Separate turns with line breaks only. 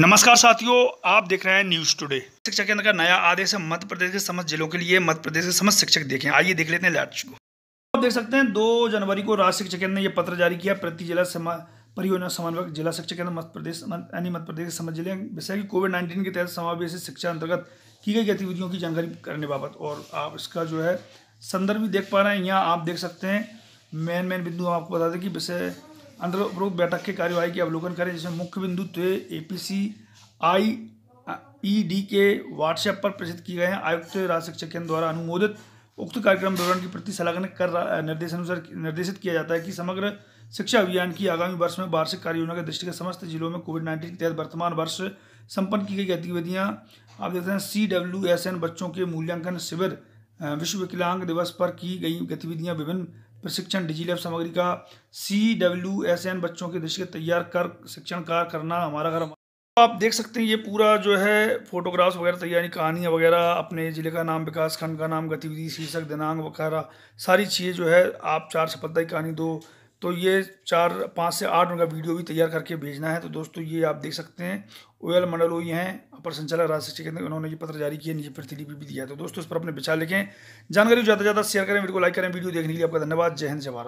नमस्कार साथियों आप देख रहे हैं न्यूज टुडे शिक्षा केंद्र का नया आदेश है मध्य प्रदेश के समस्त जिलों के लिए मध्य प्रदेश के समस्त शिक्षक देखें आइए देख लेते हैं लार्ज को आप देख सकते हैं दो जनवरी को राज्य शिक्षा केंद्र ने यह पत्र जारी किया प्रति जिला समा परियोजना समन्वयक जिला शिक्षा केंद्र मध्य प्रदेश यानी मध्य प्रदेश के समस्त जिले विषय की कोविड नाइन्टीन के तहत समावेश शिक्षा अंतर्गत की गई गतिविधियों की जानकारी करने बाबत और आप इसका जो है संदर्भ भी देख पा रहे हैं यहाँ आप देख सकते हैं मेन मेन बिंदु आपको बता दें कि विषय अंदर उपरोक्त बैठक की कार्यवाही के अवलोकन करें जिसमें मुख्य बिंदु तो A P C I E D के व्हाट्सएप पर प्रेषित किए गए हैं आयुक्त राज्य शिक्षक केंद्र द्वारा अनुमोदित उक्त कार्यक्रम विवरण की प्रति संलग्न कर निर्देश अनुसार निर्देशित किया जाता है कि समग्र शिक्षा अभियान की आगामी वर्ष में वार्षिक कार्य योजना के दृष्टि के समस्त जिलों में कोविड नाइन्टीन के तहत वर्तमान वर्ष संपन्न की गई गतिविधियाँ आप देखते हैं सी डब्ल्यू एस एन बच्चों के मूल्यांकन शिविर विश्व विकलांग दिवस पर की गई गतिविधियाँ विभिन्न प्रशिक्षण डिजी लैब सामग्री का सी डब्ल्यू एस एन बच्चों के दृष्टि तैयार कर शिक्षण कार्य करना हमारा घर आप देख सकते हैं ये पूरा जो है फोटोग्राफ्स वगैरह तैयारी कहानियाँ वगैरह अपने ज़िले का नाम विकास खंड का नाम गतिविधि शीर्षक दिनांक वगैरह सारी चीज़ें जो है आप चार सपत्ता की कहानी दो तो ये चार पाँच से आठ उनका वीडियो भी तैयार करके भेजना है तो दोस्तों ये आप देख सकते हैं ओएल मंडल ओ हैं अपर संचालक शिक्षा केंद्र उन्होंने ये पत्र जारी किया नीचे प्रतिलिपि भी दिया तो दोस्तों इस पर अपने विचार लिखें जानकारी ज़्यादा ज़्यादा शेयर करें वीडियो को लाइक करें वीडियो देखने के लिए आपका धन्यवाद जय हिंद जय भारत